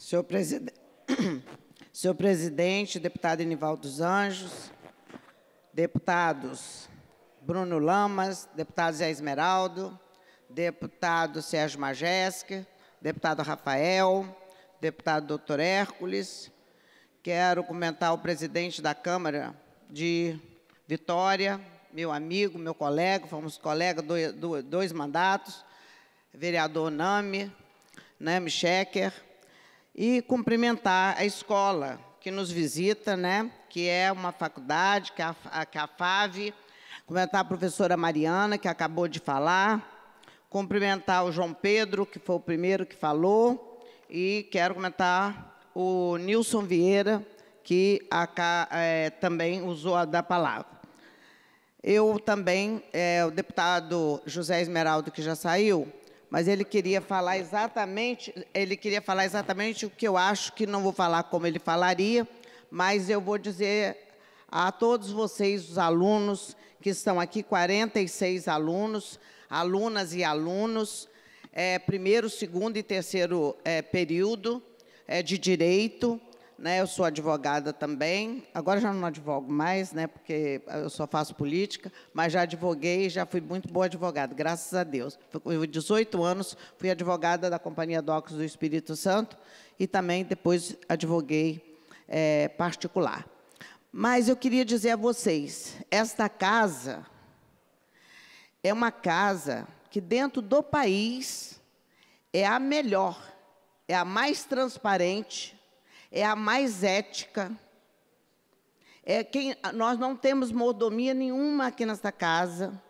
Senhor, preside... Senhor presidente, deputado Enival dos Anjos, deputados Bruno Lamas, deputado Zé Esmeraldo, deputado Sérgio Majeski, deputado Rafael, deputado doutor Hércules. Quero comentar o presidente da Câmara de Vitória, meu amigo, meu colega, fomos colega dois mandatos, vereador Nami, Nami Schecker, e cumprimentar a escola que nos visita, né? que é uma faculdade, que é a, que é a FAV, cumprimentar a professora Mariana, que acabou de falar, cumprimentar o João Pedro, que foi o primeiro que falou, e quero comentar o Nilson Vieira, que a, é, também usou a da palavra. Eu também, é, o deputado José Esmeraldo, que já saiu, mas ele queria falar exatamente, ele queria falar exatamente o que eu acho que não vou falar como ele falaria, mas eu vou dizer a todos vocês, os alunos que estão aqui, 46 alunos, alunas e alunos, é, primeiro, segundo e terceiro é, período é, de direito, né? Eu sou advogada também. Agora já não advogo mais, né? Porque eu só faço política, mas já advoguei, já fui muito boa advogada, graças a Deus. Fui 18 anos, fui advogada da Companhia Docos do Espírito Santo e também depois advoguei é, particular. Mas eu queria dizer a vocês, esta casa é uma casa que dentro do país é a melhor, é a mais transparente, é a mais ética. É quem, nós não temos mordomia nenhuma aqui nesta casa.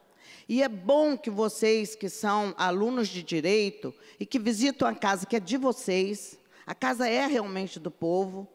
E é bom que vocês que são alunos de direito e que visitam a casa que é de vocês, a casa é realmente do povo.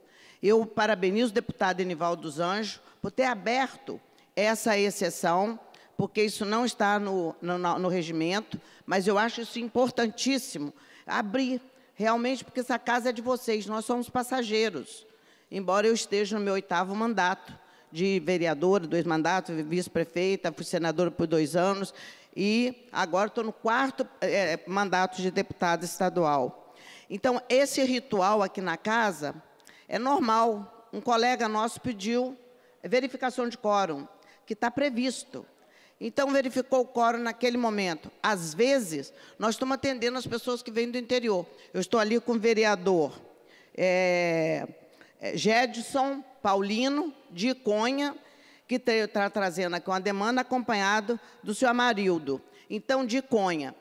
Eu parabenizo o deputado Enival dos Anjos por ter aberto essa exceção, porque isso não está no, no, no regimento, mas eu acho isso importantíssimo, abrir realmente porque essa casa é de vocês, nós somos passageiros, embora eu esteja no meu oitavo mandato de vereadora, dois mandatos, vice-prefeita, fui senadora por dois anos, e agora estou no quarto é, mandato de deputada estadual. Então, esse ritual aqui na casa é normal. Um colega nosso pediu verificação de quórum, que está previsto. Então, verificou o quórum naquele momento. Às vezes, nós estamos atendendo as pessoas que vêm do interior. Eu estou ali com o vereador é, Gedson é, Paulino de Iconha, que está trazendo aqui uma demanda, acompanhado do senhor Amarildo. Então, de Iconha.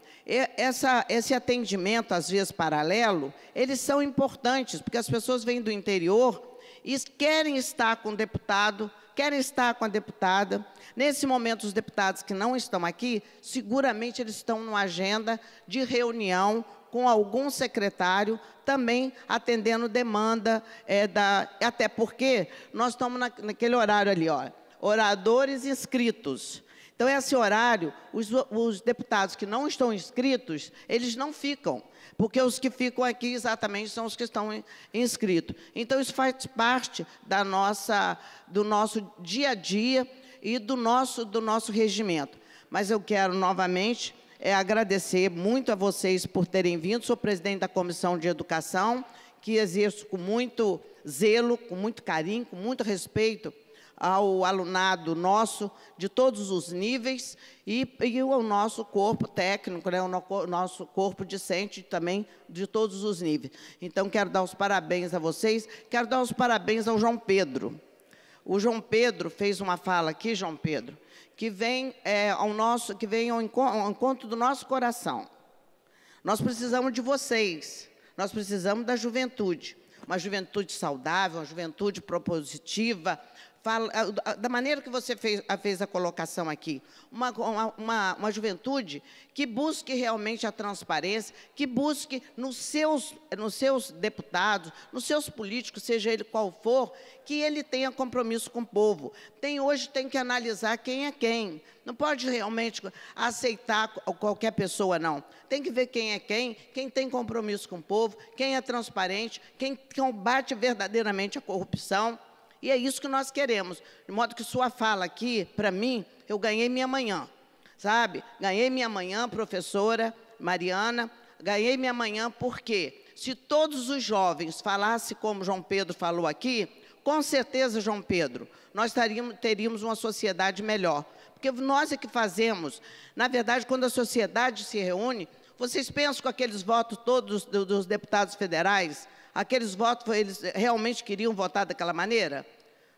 Essa, esse atendimento, às vezes paralelo, eles são importantes, porque as pessoas vêm do interior e querem estar com o deputado querem estar com a deputada. Nesse momento, os deputados que não estão aqui, seguramente eles estão numa agenda de reunião com algum secretário, também atendendo demanda é, da... Até porque nós estamos na, naquele horário ali, ó, oradores inscritos. Então, esse horário, os, os, deputados que não estão inscritos, eles não ficam, porque os que ficam aqui exatamente são os que estão inscritos. Então, isso faz parte da nossa, do nosso dia a dia e do nosso, do nosso regimento. Mas eu quero novamente é, agradecer muito a vocês por terem vindo. Sou presidente da Comissão de Educação, que exerço com muito zelo, com muito carinho, com muito respeito ao alunado nosso de todos os níveis e, e ao nosso corpo técnico, né, o no, nosso corpo discente também de todos os níveis. Então, quero dar os parabéns a vocês, quero dar os parabéns ao João Pedro. O João Pedro fez uma fala aqui, João Pedro, que vem, é, ao, nosso, que vem ao, encontro, ao encontro do nosso coração. Nós precisamos de vocês, nós precisamos da juventude uma juventude saudável, uma juventude propositiva, fala, da maneira que você fez, fez a colocação aqui, uma, uma, uma juventude que busque realmente a transparência, que busque nos seus, nos seus deputados, nos seus políticos, seja ele qual for, que ele tenha compromisso com o povo. Tem hoje tem que analisar quem é quem. Não pode realmente aceitar qualquer pessoa, não. Tem que ver quem é quem, quem tem compromisso com o povo, quem é transparente, quem combate verdadeiramente a corrupção. E é isso que nós queremos. De modo que sua fala aqui, para mim, eu ganhei minha manhã, sabe? Ganhei minha manhã, professora Mariana, ganhei minha manhã porque se todos os jovens falassem como João Pedro falou aqui, com certeza, João Pedro, nós teríamos, teríamos uma sociedade melhor. Porque nós é que fazemos. Na verdade, quando a sociedade se reúne, vocês pensam com aqueles votos todos dos deputados federais, aqueles votos, eles realmente queriam votar daquela maneira?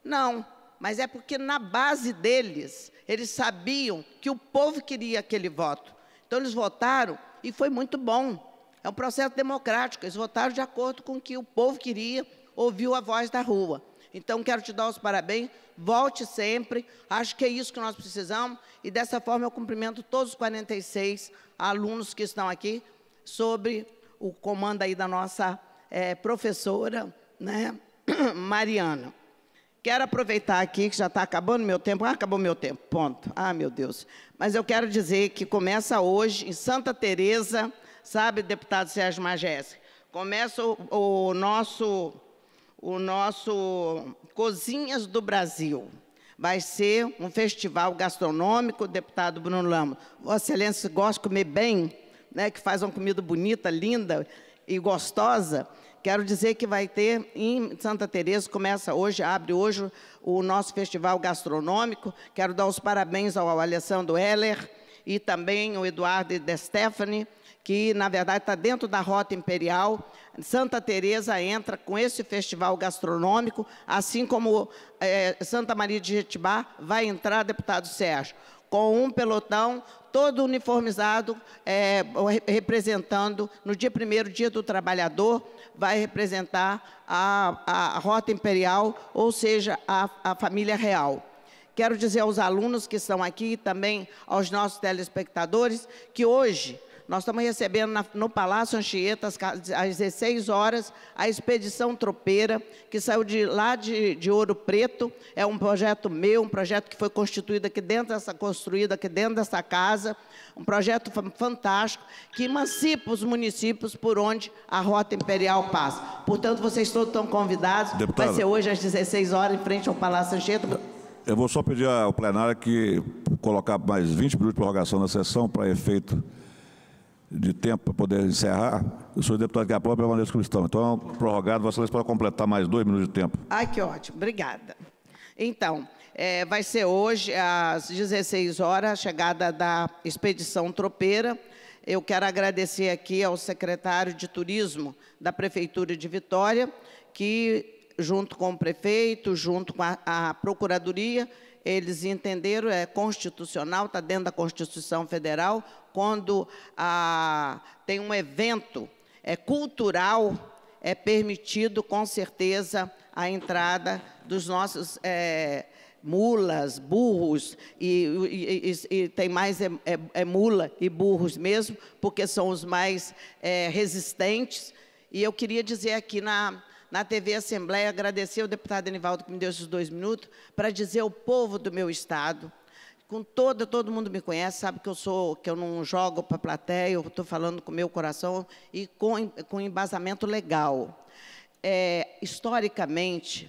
Não, mas é porque na base deles, eles sabiam que o povo queria aquele voto. Então, eles votaram e foi muito bom. É um processo democrático, eles votaram de acordo com o que o povo queria, ouviu a voz da rua. Então, quero te dar os parabéns, volte sempre, acho que é isso que nós precisamos, e dessa forma eu cumprimento todos os 46 alunos que estão aqui sobre o comando aí da nossa é, professora né, Mariana. Quero aproveitar aqui, que já está acabando meu tempo. Ah, acabou meu tempo, ponto. Ah, meu Deus. Mas eu quero dizer que começa hoje, em Santa Teresa, sabe, deputado Sérgio Magés, começa o, o, nosso, o nosso Cozinhas do Brasil. Vai ser um festival gastronômico, deputado Bruno Lama. Vossa Excelência gosta de comer bem, né, que faz uma comida bonita, linda e gostosa, quero dizer que vai ter em Santa Teresa começa hoje, abre hoje o nosso festival gastronômico. Quero dar os parabéns ao Alessandro Heller e também ao Eduardo de Stephanie, que na verdade está dentro da rota imperial. Santa Teresa entra com esse festival gastronômico, assim como é, Santa Maria de Jetibá vai entrar, deputado Sérgio, com um pelotão todo uniformizado, é, representando, no dia primeiro, dia do trabalhador, vai representar a, a rota imperial, ou seja, a, a família real. Quero dizer aos alunos que estão aqui também aos nossos telespectadores que hoje nós estamos recebendo na, no Palácio Anchieta, às, 16 horas, a Expedição Tropeira, que saiu de lá de, de Ouro Preto. É um projeto meu, um projeto que foi constituído aqui dentro dessa, construído aqui dentro dessa casa, um projeto fantástico, que emancipa os municípios por onde a Rota Imperial passa. Portanto, vocês todos estão convidados. Deputado, Vai ser hoje às 16 horas, em frente ao Palácio Anchieta. Eu vou só pedir ao plenário que colocar mais 20 minutos de prorrogação na sessão para efeito de tempo para poder encerrar. Eu sou deputado Capão e permaneço como estão. Então, prorrogado, Vossa Excelência pode completar mais dois minutos de tempo. Ai, que ótimo. Obrigada. Então, é, vai ser hoje, às 16 horas, a chegada da expedição tropeira. Eu quero agradecer aqui ao secretário de Turismo da Prefeitura de Vitória, que, junto com o prefeito, junto com a, a Procuradoria, eles entenderam, é constitucional, está dentro da Constituição Federal, quando ah, tem um evento é cultural, é permitido, com certeza, a entrada dos nossos é, mulas, burros, e, e, e, tem mais é, é, é, mula e burros mesmo, porque são os mais é, resistentes. E eu queria dizer aqui na, na TV Assembleia, agradecer ao deputado Anivaldo, que me deu esses dois minutos para dizer ao povo do meu estado, com todo, todo mundo me conhece, sabe que eu sou, que eu não jogo para a plateia, eu estou falando com o meu coração e com, com embasamento legal. É, historicamente,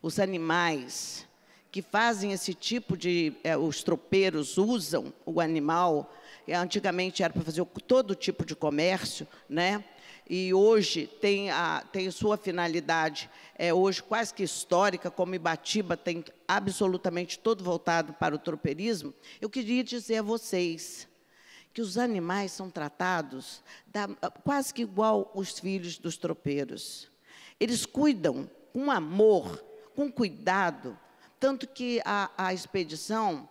os animais que fazem esse tipo de. É, os tropeiros usam o animal, antigamente era para fazer todo tipo de comércio, né? e hoje tem, a, tem sua finalidade, é, hoje quase que histórica, como Ibatiba tem absolutamente todo voltado para o tropeirismo, eu queria dizer a vocês que os animais são tratados da, quase que igual os filhos dos tropeiros. Eles cuidam com amor, com cuidado, tanto que a, a expedição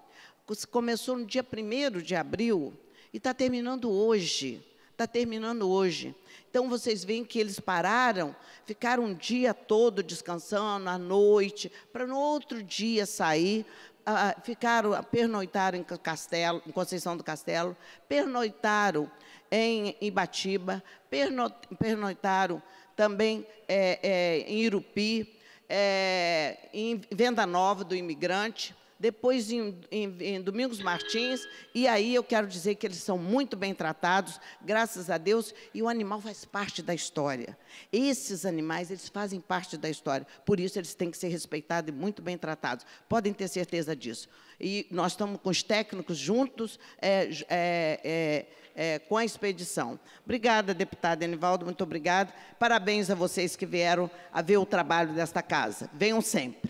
começou no dia 1 de abril e está terminando hoje está terminando hoje. Então vocês veem que eles pararam, ficaram um dia todo descansando à noite, para no outro dia sair, ah, ficaram, pernoitaram em, Castelo, em Conceição do Castelo, pernoitaram em Ibatiba, perno, pernoitaram também é, é, em Irupi, é, em Venda Nova do Imigrante depois em, em, em, Domingos Martins, e aí eu quero dizer que eles são muito bem tratados, graças a Deus, e o animal faz parte da história. Esses animais, eles fazem parte da história, por isso eles têm que ser respeitados e muito bem tratados, podem ter certeza disso. E nós estamos com os técnicos juntos é, é, é, é, com a expedição. Obrigada, deputada Enivaldo, muito obrigada. Parabéns a vocês que vieram a ver o trabalho desta casa. Venham sempre.